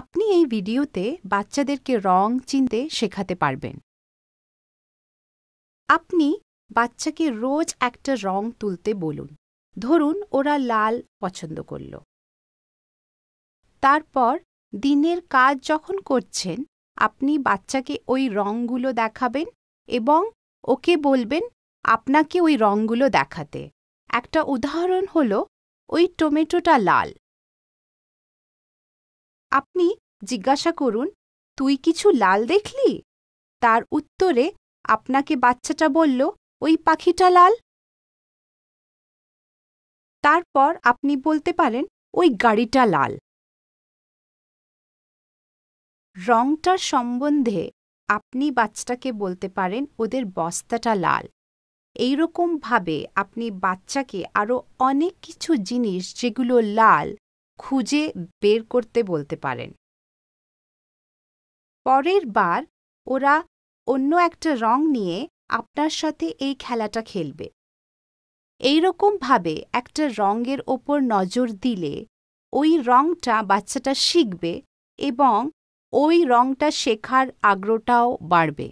আপনি এই ভিডিওতে বাচ্চাদেরকে রং চিনতে শেখাতে পারবেন আপনি বাচ্চাকে রোজ একটা রং তুলতে বলুন ধরুন ওরা লাল পছন্দ করল তারপর দিনের কাজ যখন করছেন আপনি বাচ্চাকে ওই রঙগুলো দেখাবেন এবং ওকে বলবেন আপনাকে ওই রঙগুলো দেখাতে একটা উদাহরণ হল ওই টমেটোটা লাল আপনি জিজ্ঞাসা করুন তুই কিছু লাল দেখলি তার উত্তরে আপনাকে বাচ্চাটা বলল ওই পাখিটা লাল তারপর আপনি বলতে পারেন ওই গাড়িটা লাল রংটার সম্বন্ধে আপনি বাচ্চাকে বলতে পারেন ওদের বস্তাটা লাল এইরকমভাবে আপনি বাচ্চাকে আরও অনেক কিছু জিনিস যেগুলো লাল খুঁজে বের করতে বলতে পারেন পরের বার ওরা অন্য একটা রং নিয়ে আপনার সাথে এই খেলাটা খেলবে এইরকমভাবে একটা রঙের ওপর নজর দিলে ওই রঙটা বাচ্চাটা শিখবে এবং ওই রঙটা শেখার আগ্রহটাও বাড়বে